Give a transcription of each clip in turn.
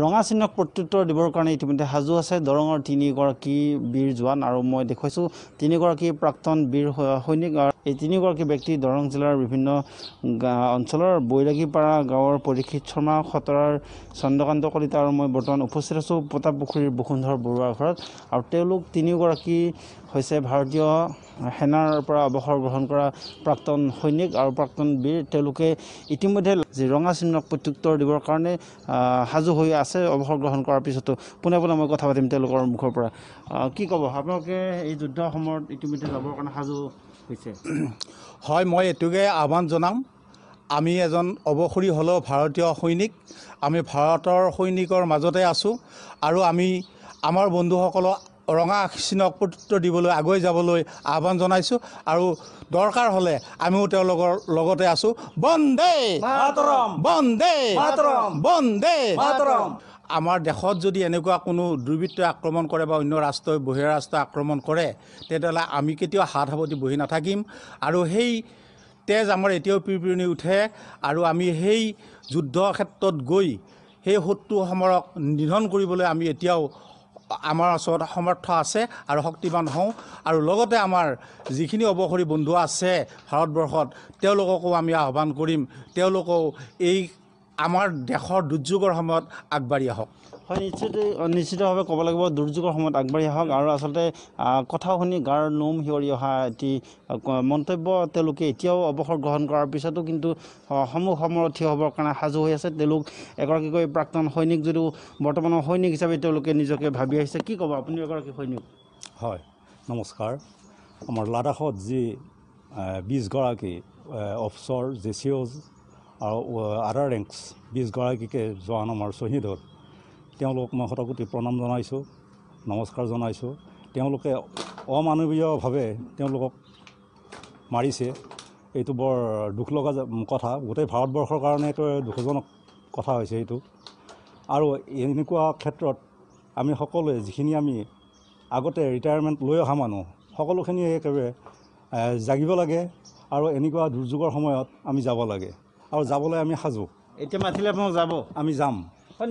ৰঙা চিহ্নক প্ৰত্যুত্তৰ দিবৰ কাৰণে ইতিমধ্যে সাজু আছে দৰঙৰ তিনিগৰাকী বীৰ জোৱান আৰু মই দেখুৱাইছোঁ তিনিগৰাকী প্ৰাক্তন বীৰ সৈনিক এই তিনিগৰাকী ব্যক্তি দৰং জিলাৰ বিভিন্ন অঞ্চলৰ বৈৰাগীপাৰা গাঁৱৰ পৰীক্ষিত শৰ্মা খতৰাৰ চন্দ্ৰকান্ত কলিতা আৰু মই বৰ্তমান উপস্থিত আছোঁ প্ৰতাপ পুখুৰীৰ বসুন্ধৰ বৰুৱাৰ ঘৰত আৰু তেওঁলোক তিনিওগৰাকী হৈছে ভাৰতীয় সেনাৰ পৰা অৱসৰ গ্ৰহণ কৰা প্ৰাক্তন সৈনিক আৰু প্ৰাক্তন বীৰ তেওঁলোকে ইতিমধ্যে যি ৰঙা চিহ্নক প্ৰত্যুত্তৰ দিবৰ কাৰণে সাজু হৈ আছে অৱসৰ গ্ৰহণ কৰাৰ পিছতো পোনে পোনে মই কথা পাতিম তেওঁলোকৰ মুখৰ পৰা কি ক'ব আপোনালোকে এই যুদ্ধ সময়ত ইতিমধ্যে যাবৰ কাৰণে সাজু হৈছে হয় মই এইটোকে আহ্বান জনাম আমি এজন অৱসৰী হ'লেও ভাৰতীয় সৈনিক আমি ভাৰতৰ সৈনিকৰ মাজতে আছোঁ আৰু আমি আমাৰ বন্ধুসকলক ৰঙা চিনক প্ৰত্যুত্বৰ দিবলৈ আগুৱাই যাবলৈ আহ্বান জনাইছোঁ আৰু দৰকাৰ হ'লে আমিও তেওঁলোকৰ লগতে আছোঁ বন্দে বন্দে বন্দে আমাৰ দেশত যদি এনেকুৱা কোনো দুৰ্বৃত্তই আক্ৰমণ কৰে বা অন্য ৰাষ্ট্ৰই বহিৰা ৰাষ্ট্ৰই আক্ৰমণ কৰে তেতিয়াহ'লে আমি কেতিয়াও হাত সাৱতি বহি নাথাকিম আৰু সেই তেজ আমাৰ এতিয়াও পিৰপিৰণি উঠে আৰু আমি সেই যুদ্ধ ক্ষেত্ৰত গৈ সেই শত্ৰু সমৰক নিধন কৰিবলৈ আমি এতিয়াও আমাৰ ওচৰত সমৰ্থ আছে আৰু শক্তিমান হওঁ আৰু লগতে আমাৰ যিখিনি অৱসৰী বন্ধু আছে ভাৰতবৰ্ষত তেওঁলোককো আমি আহ্বান কৰিম তেওঁলোকেও এই আমাৰ দেশৰ দুৰ্যোগৰ সময়ত আগবাঢ়ি আহক হয় নিশ্চিত নিশ্চিতভাৱে ক'ব লাগিব দুৰ্যোগৰ সময়ত আগবাঢ়ি আহক আৰু আচলতে কথা শুনি গাৰ নোম সিঁয়ৰি অহা এটি মন্তব্য তেওঁলোকে এতিয়াও অৱসৰ গ্ৰহণ কৰাৰ পিছতো কিন্তু সমূহ সমৰত থিয় হ'বৰ কাৰণে সাজু হৈ আছে তেওঁলোক এগৰাকীকৈ প্ৰাক্তন সৈনিক যদিও বৰ্তমানৰ সৈনিক হিচাপে তেওঁলোকে নিজকে ভাবি আহিছে কি ক'ব আপুনি এগৰাকী সৈনিক হয় নমস্কাৰ আমাৰ লাডাখত যি বিছগৰাকী অফিচৰ জে চি অ'জ আৰু আদাৰ ৰেংকছ বিছগৰাকীকে জোৱান আমাৰ শ্বহীদ হ'ল তেওঁলোক মই শতকোটি প্ৰণাম জনাইছোঁ নমস্কাৰ জনাইছোঁ তেওঁলোকে অমানৱীয়ভাৱে তেওঁলোকক মাৰিছে এইটো বৰ দুখ লগা কথা গোটেই ভাৰতবৰ্ষৰ কাৰণে এইটো দুখজনক কথা হৈছে এইটো আৰু এনেকুৱা ক্ষেত্ৰত আমি সকলোৱে যিখিনি আমি আগতে ৰিটায়াৰমেণ্ট লৈ অহা মানুহ সকলোখিনি একেবাৰে জাগিব লাগে আৰু এনেকুৱা দুৰ্যোগৰ সময়ত আমি যাব লাগে আৰু যাবলৈ আমি সাজু এতিয়া মাতিলে আপোনাক যাব আমি যাম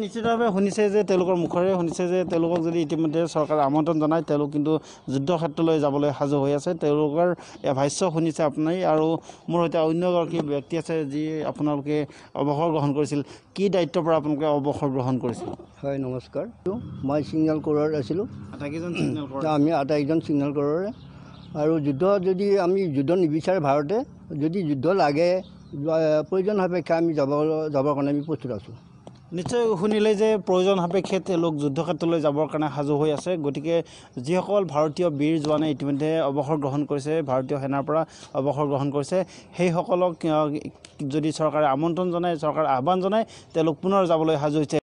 নিশ্চিতভাৱে শুনিছে যে তেওঁলোকৰ মুখেৰে শুনিছে যে তেওঁলোকক যদি ইতিমধ্যে চৰকাৰে আমন্ত্ৰণ জনায় তেওঁলোক কিন্তু যুদ্ধক্ষেত্ৰলৈ যাবলৈ সাজু হৈ আছে তেওঁলোকৰ এই ভাষ্য শুনিছে আপোনাৰ আৰু মোৰ সৈতে অন্য এগৰাকী ব্যক্তি আছে যি আপোনালোকে অৱসৰ গ্ৰহণ কৰিছিল কি দায়িত্বৰ পৰা আপোনালোকে অৱসৰ গ্ৰহণ কৰিছিল হয় নমস্কাৰ মই চিগনেল কৰৰ আছিলোঁ আটাইকেইজন আমি আটাইকেইজন চিগনেল কৰৰে আৰু যুদ্ধ যদি আমি যুদ্ধ নিবিচাৰে ভাৰতে যদি যুদ্ধ লাগে প্ৰয়োজন সাপেক্ষে আমি যাব যাবৰ কাৰণে আমি প্ৰস্তুত আছোঁ নিশ্চয় শুনিলে যে প্ৰয়োজন সাপেক্ষে তেওঁলোক যুদ্ধক্ষেত্ৰলৈ যাবৰ কাৰণে সাজু হৈ আছে গতিকে যিসকল ভাৰতীয় বীৰ জোৱানে ইতিমধ্যে অৱসৰ গ্ৰহণ কৰিছে ভাৰতীয় সেনাৰ পৰা অৱসৰ গ্ৰহণ কৰিছে সেইসকলক যদি চৰকাৰে আমন্ত্ৰণ জনায় চৰকাৰে আহ্বান জনায় তেওঁলোক পুনৰ যাবলৈ সাজু হৈছে